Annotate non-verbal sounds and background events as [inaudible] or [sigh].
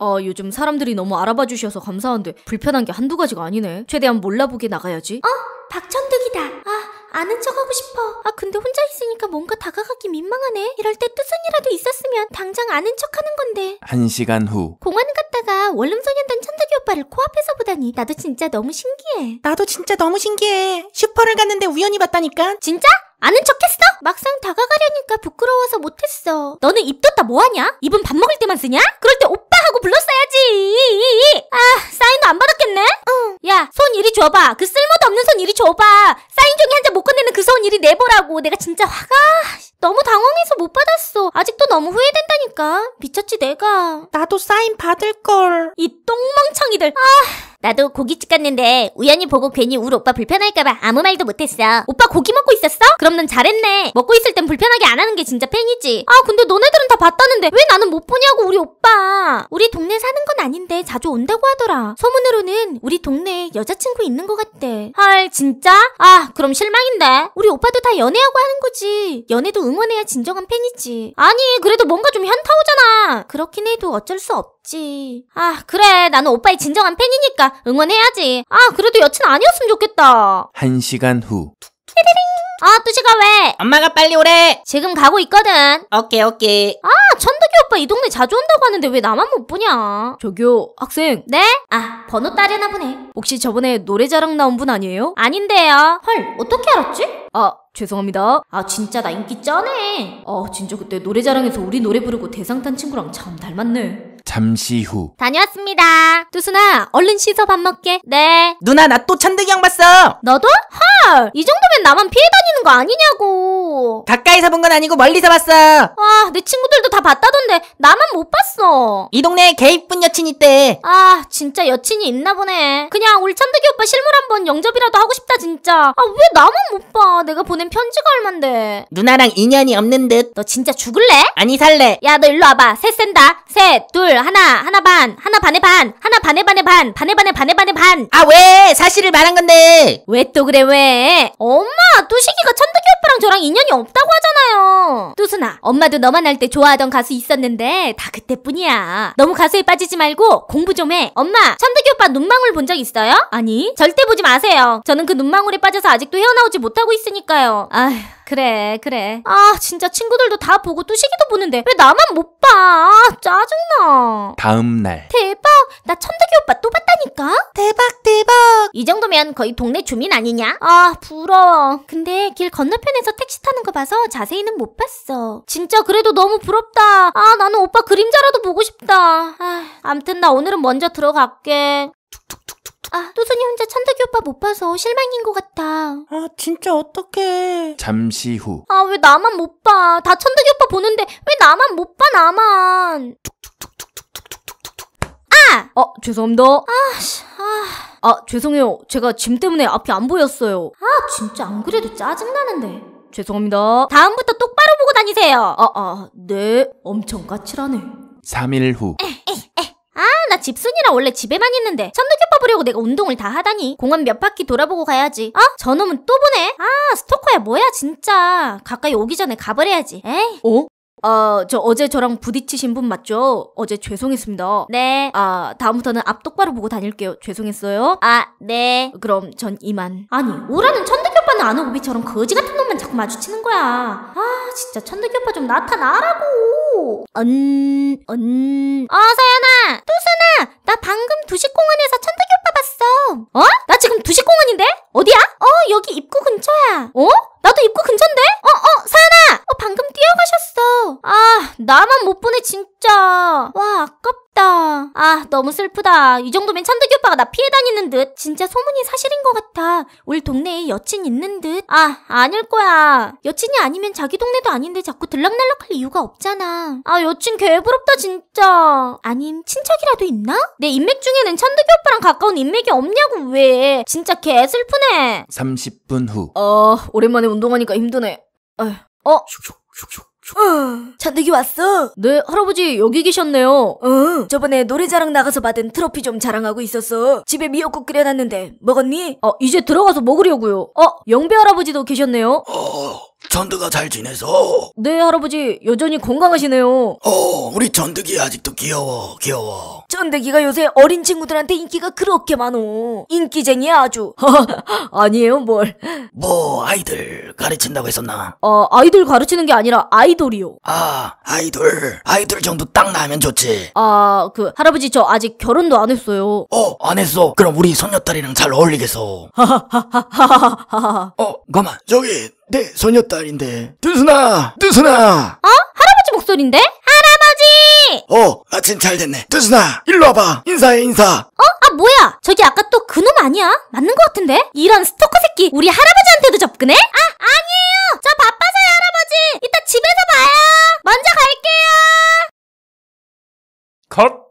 아, 요즘 사람들이 너무 알아봐 주셔서 감사한데 불편한 게 한두 가지가 아니네. 최대한 몰라보게 나가야지. 어? 박천득이다. 아, 아는 척하고 싶어. 아, 근데 혼자 있으니까 뭔가 다가가기 민망하네. 이럴 때뜨은이라도 있었으면 당장 아는 척하는 건데. 한 시간 후. 공원 갔다가 원룸소년단 천득이 오빠를 코앞에서 보다니 나도 진짜 너무 신기해. 나도 진짜 너무 신기해. 슈퍼를 갔는데 우연히 봤다니까. 진짜? 아는 척했어? 막상 다가가려니까 부끄러워서 못했어. 너는 입 떴다 뭐하냐? 입은 밥 먹을 때만 쓰냐? 그럴 때 오빠 하고 불렀어야지. 아 사인도 안 받았겠네? 응. 야손 이리 줘봐. 그 쓸모도 없는 손 이리 줘봐. 사인 종이 한장못 건네는 그 손 이리 내보라고. 내가 진짜 화가 너무 당황해서 못 받았어. 아직도 너무 후회된다니까. 미쳤지 내가. 나도 사인 받을 걸. 이똥망창이들 아. 나도 고깃집 갔는데 우연히 보고 괜히 우리 오빠 불편할까봐 아무 말도 못했어. 오빠 고기 먹고 있었어? 그럼 넌 잘했네. 먹고 있을 땐 불편하게 안 하는 게 진짜 팬이지. 아 근데 너네들은 다 봤다는데 왜 나는 못 보냐고 우리 오빠. 우리 동네 사는 건 아닌데 자주 온다고 하더라. 소문으로는 우리 동네에 여자친구 있는 것 같대. 헐 진짜? 아 그럼 실망인데. 우리 오빠도 다 연애하고 하는 거지. 연애도 응원해야 진정한 팬이지. 아니 그래도 뭔가 좀 현타오잖아. 그렇긴 해도 어쩔 수 없다. 없지. 아, 그래. 나는 오빠의 진정한 팬이니까 응원해야지. 아, 그래도 여친 아니었으면 좋겠다. 한 시간 후. 아, 뚜시가 왜? 엄마가 빨리 오래. 지금 가고 있거든. 오케이, 오케이. 아, 천덕이 오빠 이 동네 자주 온다고 하는데 왜 나만 못 보냐? 저기요, 학생. 네? 아, 번호 따려나 보네. 혹시 저번에 노래자랑 나온 분 아니에요? 아닌데요. 헐, 어떻게 알았지? 아, 죄송합니다. 아, 진짜 나 인기 쩌네. 아, 진짜 그때 노래자랑에서 우리 노래 부르고 대상 탄 친구랑 참 닮았네. 잠시 후 다녀왔습니다. 두순아, 얼른 씻어 밥 먹게. 네. 누나 나 또천이형 봤어. 너도? 헐, 이 정도면 나만 피해 다니는 거 아니냐고. 가까이서 본 건 아니고 멀리서 봤어. 와, 아, 내 친구들도 다 봤다던데 나만 못 봤어. 이 동네에 개 이쁜 여친 있대. 아, 진짜 여친이 있나 보네. 그냥 우리 참득이 오빠 실물 한번 영접이라도 하고 싶다 진짜. 아, 왜 나만 못 봐? 내가 보낸 편지가 얼만데. 누나랑 인연이 없는 듯. 너 진짜 죽을래? 아니 살래. 야, 너 일로 와봐. 셋 센다. 셋, 둘, 하나, 하나 반, 하나 반의 반, 하나 반의 반의 반, 반의 반의 반의 반의 반. 아, 왜? 사실을 말한 건데. 왜 또 그래, 왜? 엄마, 또 시기가 천득이 저랑 인연이 없다고 하잖아요. 뚜순아, 엄마도 너만 할 때 좋아하던 가수 있었는데 다 그때뿐이야. 너무 가수에 빠지지 말고 공부 좀 해. 엄마, 천득이 오빠 눈망울 본 적 있어요? 아니, 절대 보지 마세요. 저는 그 눈망울에 빠져서 아직도 헤어나오지 못하고 있으니까요. 아휴. 그래 그래 아 진짜 친구들도 다 보고 뚜시기도 보는데 왜 나만 못봐아 짜증나 다음날 대나 천덕이 오빠 또 봤다니까? 대박 대박 이 정도면 거의 동네 주민 아니냐? 아 부러워 근데 길 건너편에서 택시 타는 거 봐서 자세히는 못 봤어 진짜 그래도 너무 부럽다 아 나는 오빠 그림자라도 보고 싶다 아, 암튼 나 오늘은 먼저 들어갈게 아, 또순이 혼자 천덕이 오빠 못 봐서 실망인 것 같아. 아, 진짜 어떡해. 잠시 후. 아, 왜 나만 못 봐. 다 천덕이 오빠 보는데 왜 나만 못 봐, 나만. 툭. 어, 죄송합니다. 아씨, 아. 아, 죄송해요. 제가 짐 때문에 앞이 안 보였어요. 아, 진짜 안 그래도 짜증나는데. 죄송합니다. 다음부터 똑바로 보고 다니세요. 아, 아, 네. 엄청 까칠하네. 3일 후. 에, 에, 에. 아, 나 집순이라 원래 집에만 있는데 천도교 뽑으려고 내가 운동을 다 하다니 공원 몇 바퀴 돌아보고 가야지 어? 저놈은 또 보네? 아, 스토커야 뭐야 진짜 가까이 오기 전에 가버려야지 에이 어? 어, 저 어제 저랑 부딪히신 분 맞죠? 어제 죄송했습니다. 네. 아, 다음부터는 앞 똑바로 보고 다닐게요. 죄송했어요. 아, 네. 그럼 전 이만. 아니, 오라는 천득이 오빠는 안 오고 비처럼 거지 같은 놈만 자꾸 마주치는 거야. 아, 진짜 천득이 오빠 좀 나타나라고. 언, 언. 어, 서연아! 또 서... 와, 아깝다. 아, 너무 슬프다. 이 정도면 천득이 오빠가 나 피해 다니는 듯. 진짜 소문이 사실인 것 같아. 우리 동네에 여친 있는 듯. 아, 아닐 거야. 여친이 아니면 자기 동네도 아닌데 자꾸 들락날락할 이유가 없잖아. 아, 여친 개부럽다, 진짜. 아님, 친척이라도 있나? 내 인맥 중에는 천득이 오빠랑 가까운 인맥이 없냐고, 왜. 진짜 개 슬프네. 30분 후. 어, 오랜만에 운동하니까 힘드네. 어휴. 어? 슉슉, 슉슉. 잔뜩이 어. 왔어? 네, 할아버지 여기 계셨네요. 응. 어. 저번에 노래자랑 나가서 받은 트로피 좀 자랑하고 있었어. 집에 미역국 끓여놨는데 먹었니? 아, 이제 들어가서 먹으려고요. 아, 영배 할아버지도 계셨네요. 전드가 잘 지내서? 네, 할아버지. 여전히 건강하시네요. 어, 우리 전득이 아직도 귀여워, 귀여워. 전득이가 요새 어린 친구들한테 인기가 그렇게 많어. 인기쟁이야, 아주. [laughs] 아니에요, 뭘. 뭐, 아이들 가르친다고 했었나? 어, 아이들 가르치는 게 아니라 아이돌이요. 아, 아이돌. 아이돌 정도 딱 나면 좋지. 아, 그, 할아버지, 저 아직 결혼도 안 했어요. 어, 안 했어. 그럼 우리 손녀딸이랑 잘 어울리겠어. 하하하하하하하. [laughs] 어, 가만. 저기, 네, 소녀딸인데. 드순아드순아 어? 할아버지 목소린데? 할아버지! 어, 아침잘 됐네. 드순아 일로 와봐. 인사해, 인사. 어? 아, 뭐야? 저기 아까 또 그놈 아니야? 맞는 것 같은데? 이런 스토커 새끼, 우리 할아버지한테도 접근해? 아, 아니에요! 저 바빠서요, 할아버지! 이따 집에서 봐요! 먼저 갈게요! 컷!